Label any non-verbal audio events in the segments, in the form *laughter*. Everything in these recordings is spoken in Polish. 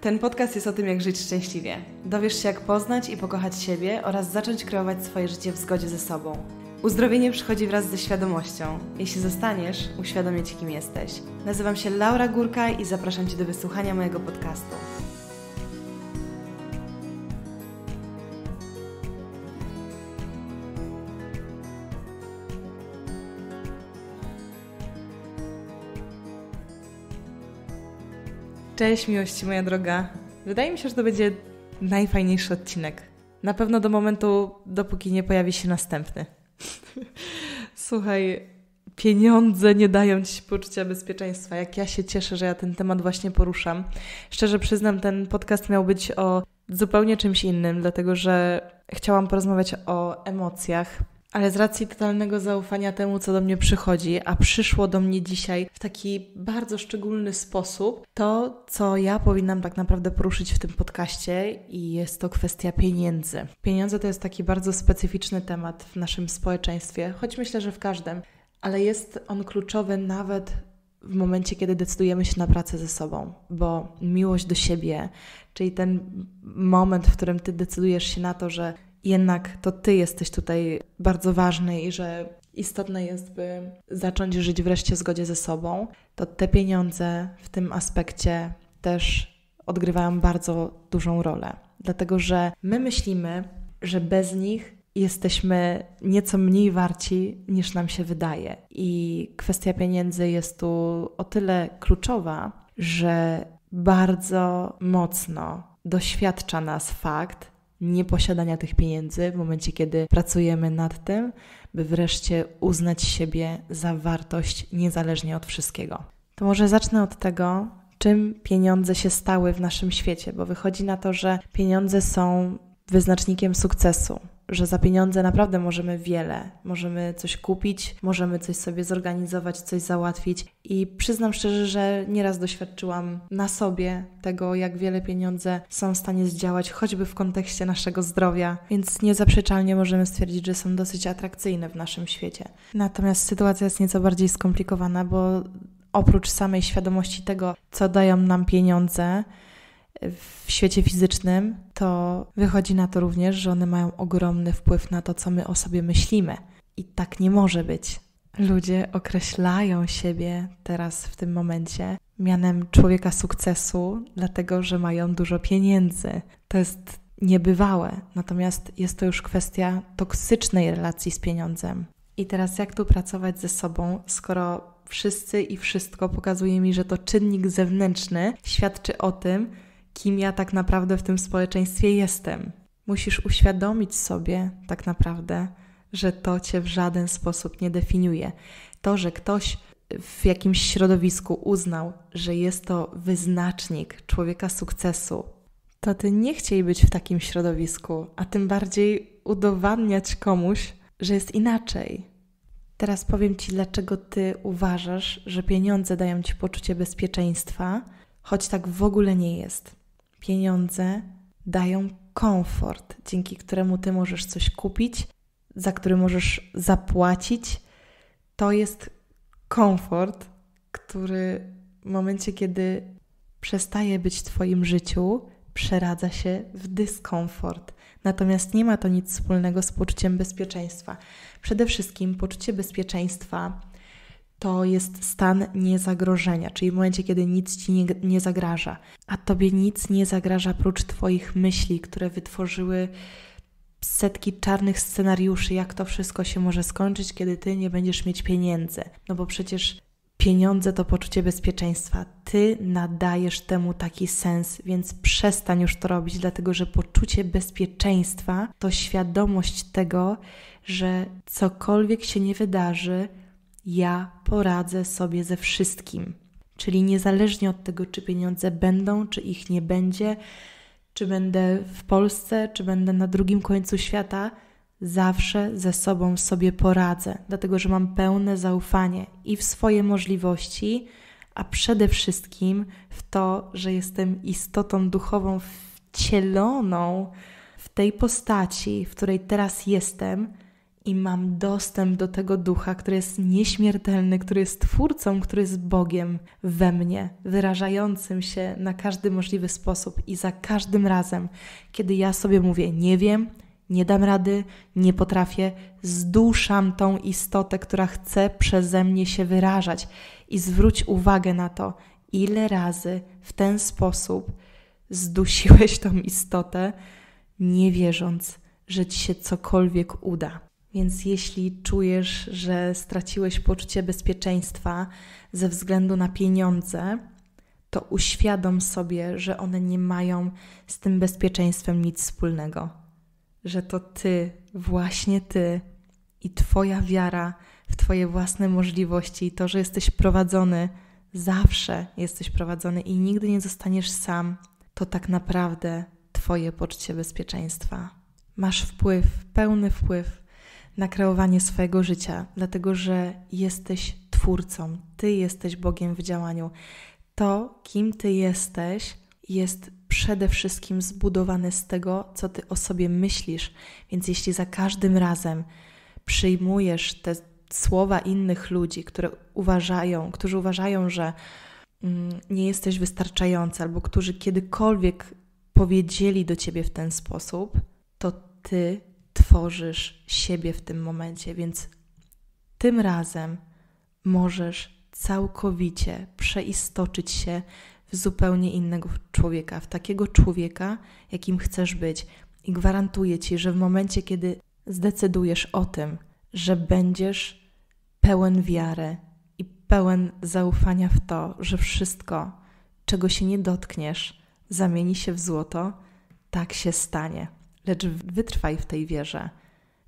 Ten podcast jest o tym, jak żyć szczęśliwie. Dowiesz się, jak poznać i pokochać siebie oraz zacząć kreować swoje życie w zgodzie ze sobą. Uzdrowienie przychodzi wraz ze świadomością. Jeśli zostaniesz, uświadomię Ci, kim jesteś. Nazywam się Laura Górka i zapraszam Cię do wysłuchania mojego podcastu. Cześć miłości, moja droga. Wydaje mi się, że to będzie najfajniejszy odcinek. Na pewno do momentu, dopóki nie pojawi się następny. *laughs* Słuchaj, pieniądze nie dają ci poczucia bezpieczeństwa. Jak ja się cieszę, że ja ten temat właśnie poruszam. Szczerze przyznam, ten podcast miał być o zupełnie czymś innym, dlatego że chciałam porozmawiać o emocjach, ale z racji totalnego zaufania temu, co do mnie przychodzi, a przyszło do mnie dzisiaj w taki bardzo szczególny sposób, to co ja powinnam tak naprawdę poruszyć w tym podcaście i jest to kwestia pieniędzy. Pieniądze to jest taki bardzo specyficzny temat w naszym społeczeństwie, choć myślę, że w każdym, ale jest on kluczowy nawet w momencie, kiedy decydujemy się na pracę ze sobą, bo miłość do siebie, czyli ten moment, w którym ty decydujesz się na to, że jednak to ty jesteś tutaj bardzo ważny i że istotne jest, by zacząć żyć wreszcie w zgodzie ze sobą, to te pieniądze w tym aspekcie też odgrywają bardzo dużą rolę. Dlatego, że my myślimy, że bez nich jesteśmy nieco mniej warci niż nam się wydaje. I kwestia pieniędzy jest tu o tyle kluczowa, że bardzo mocno doświadcza nas fakt, nieposiadania tych pieniędzy w momencie, kiedy pracujemy nad tym, by wreszcie uznać siebie za wartość niezależnie od wszystkiego. To może zacznę od tego, czym pieniądze się stały w naszym świecie, bo wychodzi na to, że pieniądze są wyznacznikiem sukcesu że za pieniądze naprawdę możemy wiele. Możemy coś kupić, możemy coś sobie zorganizować, coś załatwić. I przyznam szczerze, że nieraz doświadczyłam na sobie tego, jak wiele pieniądze są w stanie zdziałać, choćby w kontekście naszego zdrowia, więc niezaprzeczalnie możemy stwierdzić, że są dosyć atrakcyjne w naszym świecie. Natomiast sytuacja jest nieco bardziej skomplikowana, bo oprócz samej świadomości tego, co dają nam pieniądze, w świecie fizycznym, to wychodzi na to również, że one mają ogromny wpływ na to, co my o sobie myślimy. I tak nie może być. Ludzie określają siebie teraz w tym momencie mianem człowieka sukcesu, dlatego że mają dużo pieniędzy. To jest niebywałe, natomiast jest to już kwestia toksycznej relacji z pieniądzem. I teraz jak tu pracować ze sobą, skoro wszyscy i wszystko pokazuje mi, że to czynnik zewnętrzny świadczy o tym, kim ja tak naprawdę w tym społeczeństwie jestem. Musisz uświadomić sobie tak naprawdę, że to cię w żaden sposób nie definiuje. To, że ktoś w jakimś środowisku uznał, że jest to wyznacznik człowieka sukcesu, to ty nie chciej być w takim środowisku, a tym bardziej udowadniać komuś, że jest inaczej. Teraz powiem ci, dlaczego ty uważasz, że pieniądze dają ci poczucie bezpieczeństwa, choć tak w ogóle nie jest. Pieniądze dają komfort, dzięki któremu ty możesz coś kupić, za który możesz zapłacić. To jest komfort, który w momencie, kiedy przestaje być w Twoim życiu, przeradza się w dyskomfort. Natomiast nie ma to nic wspólnego z poczuciem bezpieczeństwa. Przede wszystkim poczucie bezpieczeństwa to jest stan niezagrożenia, czyli w momencie, kiedy nic ci nie, nie zagraża, a tobie nic nie zagraża prócz twoich myśli, które wytworzyły setki czarnych scenariuszy, jak to wszystko się może skończyć, kiedy ty nie będziesz mieć pieniędzy. No bo przecież pieniądze to poczucie bezpieczeństwa. Ty nadajesz temu taki sens, więc przestań już to robić, dlatego że poczucie bezpieczeństwa to świadomość tego, że cokolwiek się nie wydarzy, ja poradzę sobie ze wszystkim. Czyli niezależnie od tego, czy pieniądze będą, czy ich nie będzie, czy będę w Polsce, czy będę na drugim końcu świata, zawsze ze sobą sobie poradzę, dlatego że mam pełne zaufanie i w swoje możliwości, a przede wszystkim w to, że jestem istotą duchową wcieloną w tej postaci, w której teraz jestem i mam dostęp do tego ducha, który jest nieśmiertelny, który jest twórcą, który jest Bogiem we mnie, wyrażającym się na każdy możliwy sposób i za każdym razem, kiedy ja sobie mówię, nie wiem, nie dam rady, nie potrafię, zduszam tą istotę, która chce przeze mnie się wyrażać. I zwróć uwagę na to, ile razy w ten sposób zdusiłeś tą istotę, nie wierząc, że ci się cokolwiek uda. Więc jeśli czujesz, że straciłeś poczucie bezpieczeństwa ze względu na pieniądze, to uświadom sobie, że one nie mają z tym bezpieczeństwem nic wspólnego. Że to ty, właśnie ty i Twoja wiara w Twoje własne możliwości i to, że jesteś prowadzony, zawsze jesteś prowadzony i nigdy nie zostaniesz sam, to tak naprawdę Twoje poczucie bezpieczeństwa. Masz wpływ, pełny wpływ na kreowanie swojego życia, dlatego że jesteś twórcą, ty jesteś Bogiem w działaniu. To, kim ty jesteś, jest przede wszystkim zbudowane z tego, co ty o sobie myślisz. Więc jeśli za każdym razem przyjmujesz te słowa innych ludzi, które uważają, którzy uważają, że mm, nie jesteś wystarczający, albo którzy kiedykolwiek powiedzieli do ciebie w ten sposób, to ty tworzysz siebie w tym momencie, więc tym razem możesz całkowicie przeistoczyć się w zupełnie innego człowieka, w takiego człowieka, jakim chcesz być. I gwarantuję ci, że w momencie, kiedy zdecydujesz o tym, że będziesz pełen wiary i pełen zaufania w to, że wszystko, czego się nie dotkniesz, zamieni się w złoto, tak się stanie lecz wytrwaj w tej wierze.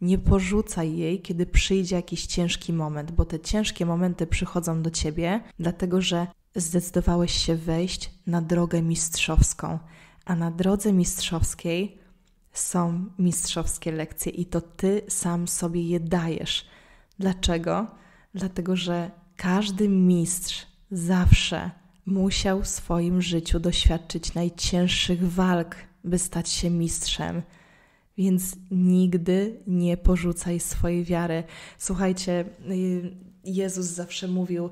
Nie porzucaj jej, kiedy przyjdzie jakiś ciężki moment, bo te ciężkie momenty przychodzą do ciebie, dlatego że zdecydowałeś się wejść na drogę mistrzowską, a na drodze mistrzowskiej są mistrzowskie lekcje i to ty sam sobie je dajesz. Dlaczego? Dlatego, że każdy mistrz zawsze musiał w swoim życiu doświadczyć najcięższych walk, by stać się mistrzem. Więc nigdy nie porzucaj swojej wiary. Słuchajcie, y, Jezus zawsze mówił: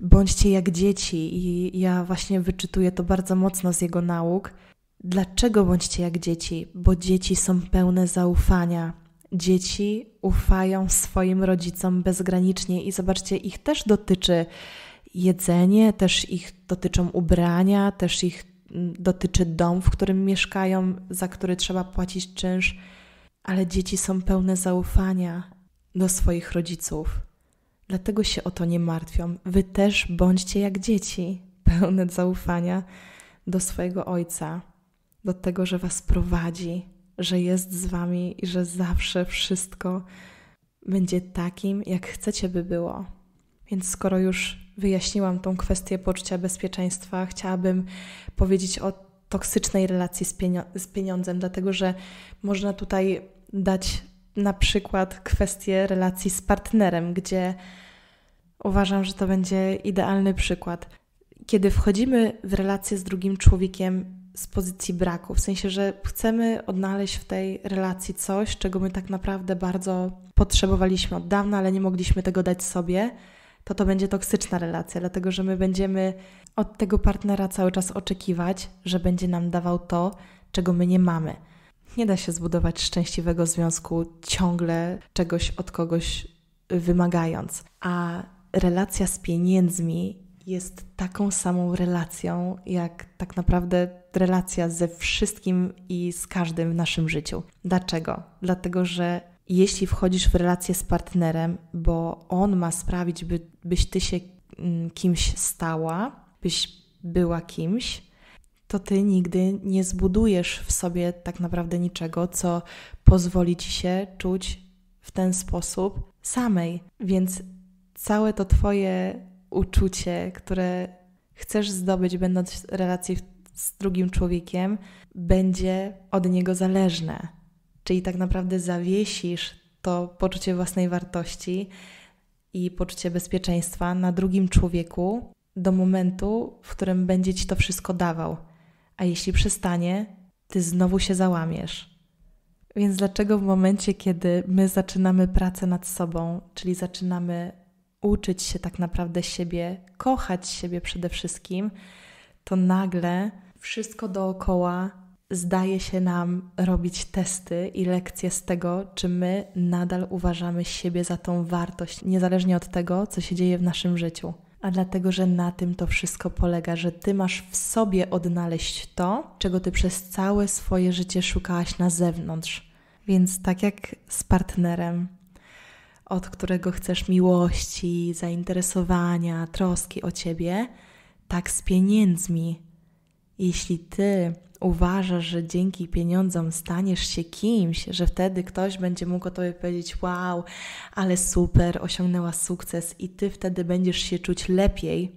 bądźcie jak dzieci, i ja właśnie wyczytuję to bardzo mocno z jego nauk. Dlaczego bądźcie jak dzieci? Bo dzieci są pełne zaufania. Dzieci ufają swoim rodzicom bezgranicznie i zobaczcie, ich też dotyczy jedzenie, też ich dotyczą ubrania, też ich dotyczy dom, w którym mieszkają, za który trzeba płacić czynsz, ale dzieci są pełne zaufania do swoich rodziców. Dlatego się o to nie martwią. Wy też bądźcie jak dzieci, *laughs* pełne zaufania do swojego ojca, do tego, że was prowadzi, że jest z wami i że zawsze wszystko będzie takim, jak chcecie by było. Więc skoro już wyjaśniłam tą kwestię poczucia bezpieczeństwa, chciałabym powiedzieć o toksycznej relacji z, pienio z pieniądzem, dlatego że można tutaj dać na przykład kwestię relacji z partnerem, gdzie uważam, że to będzie idealny przykład. Kiedy wchodzimy w relację z drugim człowiekiem z pozycji braku, w sensie, że chcemy odnaleźć w tej relacji coś, czego my tak naprawdę bardzo potrzebowaliśmy od dawna, ale nie mogliśmy tego dać sobie, to to będzie toksyczna relacja, dlatego że my będziemy od tego partnera cały czas oczekiwać, że będzie nam dawał to, czego my nie mamy. Nie da się zbudować szczęśliwego związku ciągle czegoś od kogoś wymagając. A relacja z pieniędzmi jest taką samą relacją, jak tak naprawdę relacja ze wszystkim i z każdym w naszym życiu. Dlaczego? Dlatego, że jeśli wchodzisz w relację z partnerem, bo on ma sprawić, by, byś ty się mm, kimś stała, byś była kimś, to ty nigdy nie zbudujesz w sobie tak naprawdę niczego, co pozwoli ci się czuć w ten sposób samej. Więc całe to twoje uczucie, które chcesz zdobyć, będąc w relacji z drugim człowiekiem, będzie od niego zależne Czyli tak naprawdę zawiesisz to poczucie własnej wartości i poczucie bezpieczeństwa na drugim człowieku do momentu, w którym będzie ci to wszystko dawał. A jeśli przestanie, ty znowu się załamiesz. Więc dlaczego w momencie, kiedy my zaczynamy pracę nad sobą, czyli zaczynamy uczyć się tak naprawdę siebie, kochać siebie przede wszystkim, to nagle wszystko dookoła zdaje się nam robić testy i lekcje z tego, czy my nadal uważamy siebie za tą wartość, niezależnie od tego, co się dzieje w naszym życiu. A dlatego, że na tym to wszystko polega, że ty masz w sobie odnaleźć to, czego ty przez całe swoje życie szukałaś na zewnątrz. Więc tak jak z partnerem, od którego chcesz miłości, zainteresowania, troski o ciebie, tak z pieniędzmi jeśli ty uważasz, że dzięki pieniądzom staniesz się kimś, że wtedy ktoś będzie mógł o tobie powiedzieć: Wow, ale super, osiągnęła sukces, i ty wtedy będziesz się czuć lepiej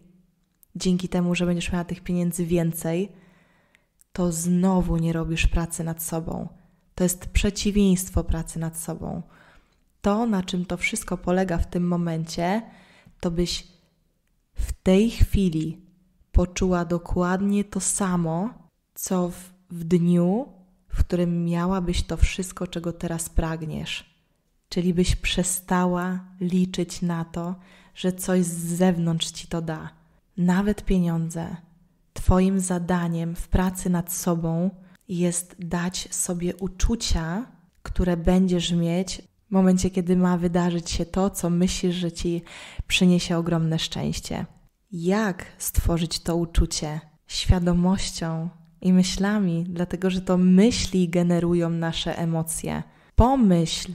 dzięki temu, że będziesz miała tych pieniędzy więcej, to znowu nie robisz pracy nad sobą. To jest przeciwieństwo pracy nad sobą. To, na czym to wszystko polega w tym momencie, to byś w tej chwili poczuła dokładnie to samo, co w, w dniu, w którym miałabyś to wszystko, czego teraz pragniesz. Czyli byś przestała liczyć na to, że coś z zewnątrz ci to da. Nawet pieniądze. Twoim zadaniem w pracy nad sobą jest dać sobie uczucia, które będziesz mieć w momencie, kiedy ma wydarzyć się to, co myślisz, że ci przyniesie ogromne szczęście jak stworzyć to uczucie świadomością i myślami, dlatego że to myśli generują nasze emocje. Pomyśl,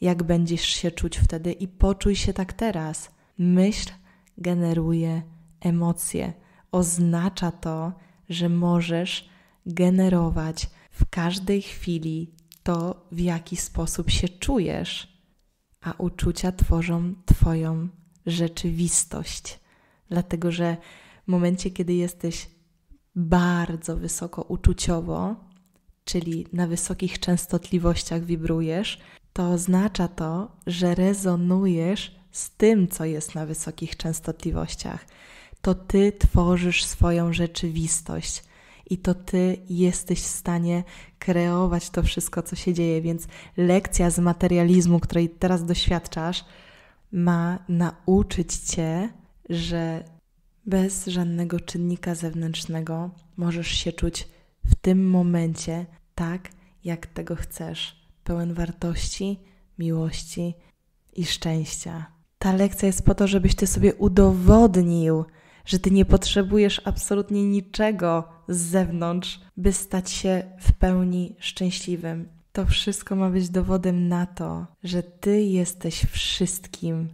jak będziesz się czuć wtedy i poczuj się tak teraz. Myśl generuje emocje. Oznacza to, że możesz generować w każdej chwili to, w jaki sposób się czujesz, a uczucia tworzą Twoją rzeczywistość dlatego że w momencie, kiedy jesteś bardzo wysoko uczuciowo, czyli na wysokich częstotliwościach wibrujesz, to oznacza to, że rezonujesz z tym, co jest na wysokich częstotliwościach. To ty tworzysz swoją rzeczywistość i to ty jesteś w stanie kreować to wszystko, co się dzieje. Więc lekcja z materializmu, której teraz doświadczasz, ma nauczyć cię że bez żadnego czynnika zewnętrznego możesz się czuć w tym momencie tak, jak tego chcesz, pełen wartości, miłości i szczęścia. Ta lekcja jest po to, żebyś ty sobie udowodnił, że ty nie potrzebujesz absolutnie niczego z zewnątrz, by stać się w pełni szczęśliwym. To wszystko ma być dowodem na to, że ty jesteś wszystkim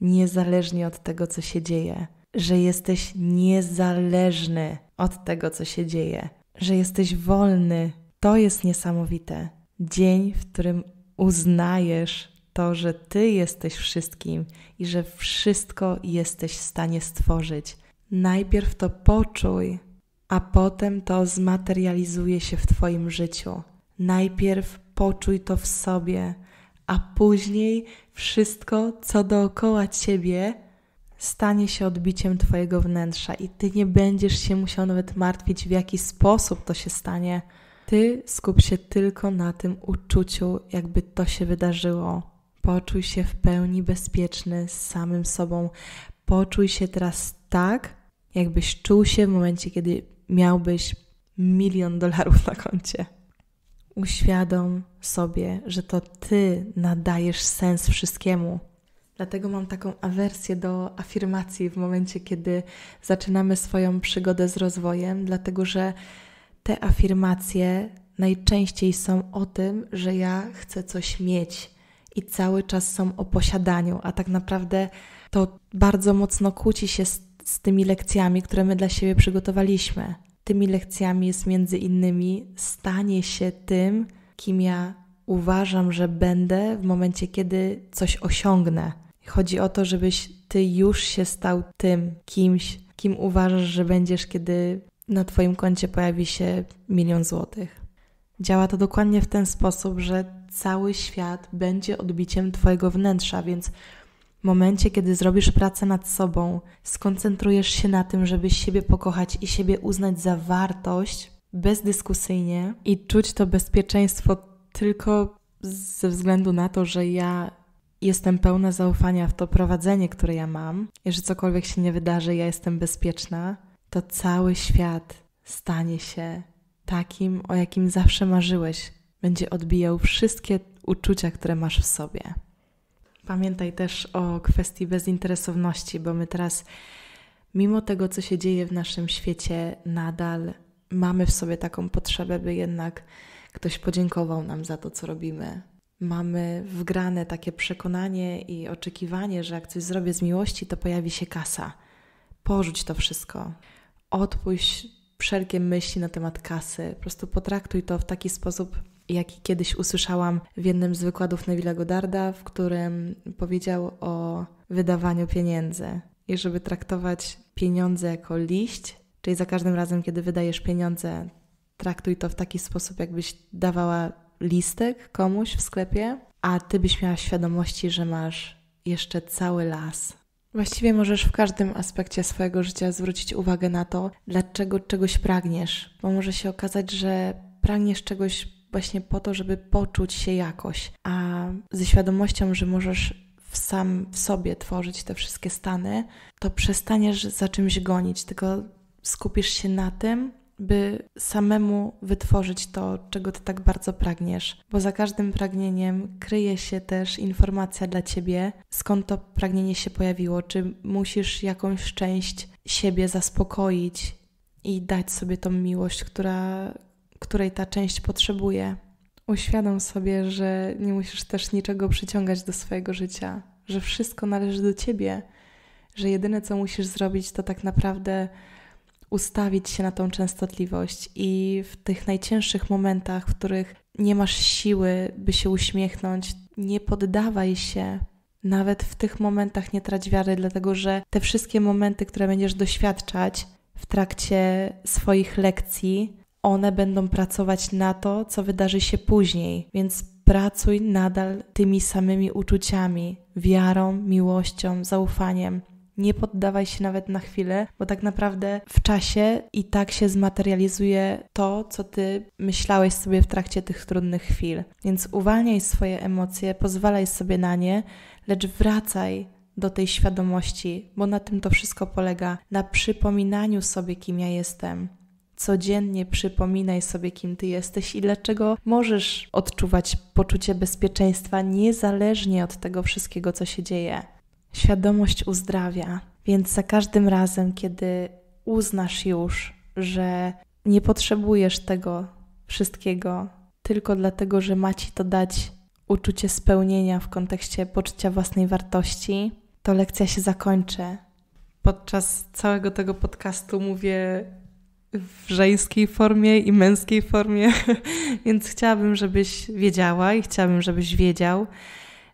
niezależnie od tego, co się dzieje, że jesteś niezależny od tego, co się dzieje, że jesteś wolny. To jest niesamowite. Dzień, w którym uznajesz to, że Ty jesteś wszystkim i że wszystko jesteś w stanie stworzyć. Najpierw to poczuj, a potem to zmaterializuje się w Twoim życiu. Najpierw poczuj to w sobie, a później wszystko, co dookoła ciebie, stanie się odbiciem twojego wnętrza i ty nie będziesz się musiał nawet martwić, w jaki sposób to się stanie. Ty skup się tylko na tym uczuciu, jakby to się wydarzyło. Poczuj się w pełni bezpieczny z samym sobą. Poczuj się teraz tak, jakbyś czuł się w momencie, kiedy miałbyś milion dolarów na koncie uświadom sobie, że to ty nadajesz sens wszystkiemu. Dlatego mam taką awersję do afirmacji w momencie, kiedy zaczynamy swoją przygodę z rozwojem, dlatego że te afirmacje najczęściej są o tym, że ja chcę coś mieć i cały czas są o posiadaniu, a tak naprawdę to bardzo mocno kłóci się z, z tymi lekcjami, które my dla siebie przygotowaliśmy tymi lekcjami jest między innymi stanie się tym, kim ja uważam, że będę w momencie, kiedy coś osiągnę. Chodzi o to, żebyś ty już się stał tym kimś, kim uważasz, że będziesz, kiedy na Twoim koncie pojawi się milion złotych. Działa to dokładnie w ten sposób, że cały świat będzie odbiciem Twojego wnętrza, więc w momencie, kiedy zrobisz pracę nad sobą, skoncentrujesz się na tym, żeby siebie pokochać i siebie uznać za wartość bezdyskusyjnie i czuć to bezpieczeństwo tylko ze względu na to, że ja jestem pełna zaufania w to prowadzenie, które ja mam, i że cokolwiek się nie wydarzy, ja jestem bezpieczna, to cały świat stanie się takim, o jakim zawsze marzyłeś. Będzie odbijał wszystkie uczucia, które masz w sobie. Pamiętaj też o kwestii bezinteresowności, bo my teraz, mimo tego, co się dzieje w naszym świecie, nadal mamy w sobie taką potrzebę, by jednak ktoś podziękował nam za to, co robimy. Mamy wgrane takie przekonanie i oczekiwanie, że jak coś zrobię z miłości, to pojawi się kasa. Porzuć to wszystko. Odpuść wszelkie myśli na temat kasy. Po prostu potraktuj to w taki sposób, jaki kiedyś usłyszałam w jednym z wykładów Neville'a Godarda, w którym powiedział o wydawaniu pieniędzy i żeby traktować pieniądze jako liść, czyli za każdym razem, kiedy wydajesz pieniądze, traktuj to w taki sposób, jakbyś dawała listek komuś w sklepie, a ty byś miała świadomości, że masz jeszcze cały las. Właściwie możesz w każdym aspekcie swojego życia zwrócić uwagę na to, dlaczego czegoś pragniesz, bo może się okazać, że pragniesz czegoś właśnie po to, żeby poczuć się jakoś, a ze świadomością, że możesz w sam w sobie tworzyć te wszystkie stany, to przestaniesz za czymś gonić, tylko skupisz się na tym, by samemu wytworzyć to, czego ty tak bardzo pragniesz, bo za każdym pragnieniem kryje się też informacja dla ciebie, skąd to pragnienie się pojawiło, czy musisz jakąś część siebie zaspokoić i dać sobie tą miłość, która, której ta część potrzebuje. Uświadom sobie, że nie musisz też niczego przyciągać do swojego życia, że wszystko należy do ciebie, że jedyne co musisz zrobić, to tak naprawdę ustawić się na tą częstotliwość i w tych najcięższych momentach, w których nie masz siły, by się uśmiechnąć, nie poddawaj się. Nawet w tych momentach nie trać wiary, dlatego że te wszystkie momenty, które będziesz doświadczać w trakcie swoich lekcji, one będą pracować na to, co wydarzy się później. Więc pracuj nadal tymi samymi uczuciami wiarą, miłością, zaufaniem. Nie poddawaj się nawet na chwilę, bo tak naprawdę w czasie i tak się zmaterializuje to, co ty myślałeś sobie w trakcie tych trudnych chwil. Więc uwalniaj swoje emocje, pozwalaj sobie na nie, lecz wracaj do tej świadomości, bo na tym to wszystko polega na przypominaniu sobie, kim ja jestem codziennie przypominaj sobie, kim ty jesteś i dlaczego możesz odczuwać poczucie bezpieczeństwa niezależnie od tego wszystkiego, co się dzieje. Świadomość uzdrawia, więc za każdym razem, kiedy uznasz już, że nie potrzebujesz tego wszystkiego tylko dlatego, że ma ci to dać uczucie spełnienia w kontekście poczucia własnej wartości, to lekcja się zakończy. Podczas całego tego podcastu mówię w żeńskiej formie i męskiej formie, *laughs* więc chciałabym, żebyś wiedziała i chciałabym, żebyś wiedział,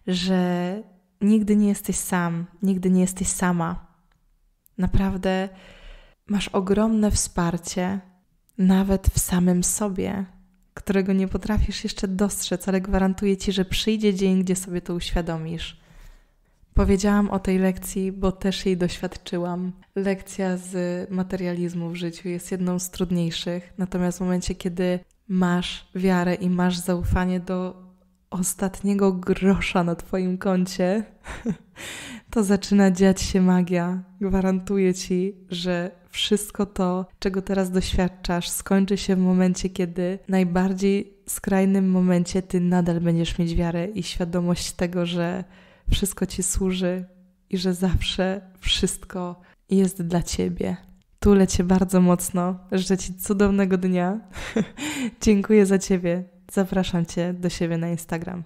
że nigdy nie jesteś sam, nigdy nie jesteś sama. Naprawdę masz ogromne wsparcie, nawet w samym sobie, którego nie potrafisz jeszcze dostrzec, ale gwarantuję ci, że przyjdzie dzień, gdzie sobie to uświadomisz. Powiedziałam o tej lekcji, bo też jej doświadczyłam. Lekcja z materializmu w życiu jest jedną z trudniejszych, natomiast w momencie, kiedy masz wiarę i masz zaufanie do ostatniego grosza na Twoim koncie, *laughs* to zaczyna dziać się magia. Gwarantuję Ci, że wszystko to, czego teraz doświadczasz, skończy się w momencie, kiedy najbardziej skrajnym momencie Ty nadal będziesz mieć wiarę i świadomość tego, że wszystko Ci służy i że zawsze wszystko jest dla Ciebie. Tulę Cię bardzo mocno, życzę Ci cudownego dnia. *laughs* Dziękuję za Ciebie. Zapraszam Cię do siebie na Instagram.